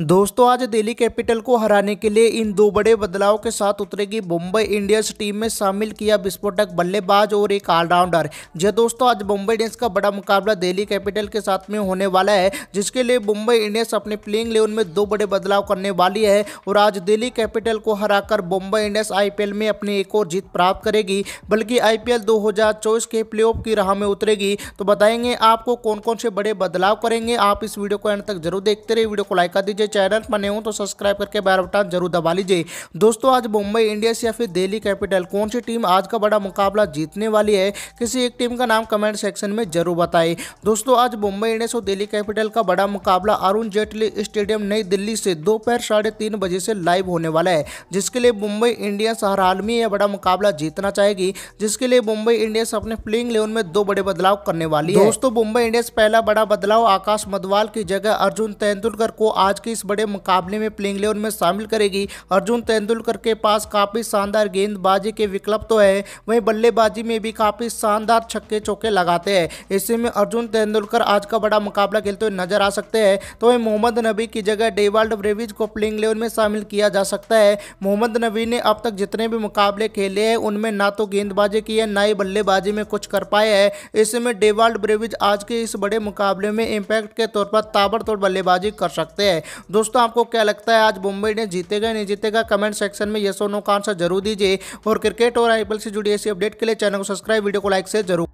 दोस्तों आज दिल्ली कैपिटल को हराने के लिए इन दो बड़े बदलाव के साथ उतरेगी मुंबई इंडियंस टीम में शामिल किया विस्फोटक बल्लेबाज और एक ऑलराउंडर जी दोस्तों आज मुंबई इंडियंस का बड़ा मुकाबला दिल्ली कैपिटल के साथ में होने वाला है जिसके लिए मुंबई इंडियंस अपने प्लेइंग लेवन में दो बड़े बदलाव करने वाली है और आज दिल्ली कैपिटल को हराकर मुंबई इंडियंस आई में अपनी एक और जीत प्राप्त करेगी बल्कि आई पी के प्ले की राह में उतरेगी तो बताएंगे आपको कौन कौन से बड़े बदलाव करेंगे आप इस वीडियो को एंड तक जरूर देखते रहे वीडियो को लाइक कर दीजिए के चैनल पर नए हो तो सब्सक्राइब करके बैर बटन जरूर दबा लीजिए दोस्तों आज मुंबई इंडियंस या फिर दिल्ली कैपिटल कौन सी टीम आज का बड़ा मुकाबला जीतने वाली है किसी एक टीम का नाम कमेंट सेक्शन में जरूर बताए दोस्तों आज मुंबई इंडियंस और दिल्ली कैपिटल का बड़ा मुकाबला अरुण जेटली स्टेडियम नई दिल्ली से दोपहर साढ़े तीन बजे से लाइव होने वाला है जिसके लिए मुंबई इंडियंस हर हाल में यह बड़ा मुकाबला जीतना चाहेगी जिसके लिए मुंबई इंडियंस अपने प्लेइंग इलेवन में दो बड़े बदलाव करने वाली है दोस्तों मुंबई इंडियंस पहला बड़ा बदलाव आकाश मधवाल की जगह अर्जुन तेंदुलकर को आज की इस बड़े मुकाबले में प्लेइंग इलेवन में शामिल करेगी अर्जुन तेंदुलकर के पास काफ़ी शानदार गेंदबाजी के विकल्प तो है वहीं बल्लेबाजी में भी काफ़ी शानदार छक्के चौके लगाते हैं ऐसे में अर्जुन तेंदुलकर आज का बड़ा मुकाबला खेलते हुए नजर आ सकते हैं तो वहीं मोहम्मद नबी की जगह डेवाल्ड ब्रेविज को प्लेइंग इलेवन में शामिल किया जा सकता है मोहम्मद नबी ने अब तक जितने भी मुकाबले खेले हैं उनमें ना तो गेंदबाजी की है ना ही बल्लेबाजी में कुछ कर पाए हैं में डेवाल्ड ब्रेविज आज के इस बड़े मुकाबले में इम्पैक्ट के तौर पर ताबड़तोड़ बल्लेबाजी कर सकते हैं दोस्तों आपको क्या लगता है आज मुंबई ने जीतेगा नहीं जीतेगा कमेंट सेक्शन में येस और नो का आंसर जरूर दीजिए और क्रिकेट और आईपीएल से जुड़ी ऐसी अपडेट के लिए चैनल को सब्सक्राइब वीडियो को लाइक से जरूर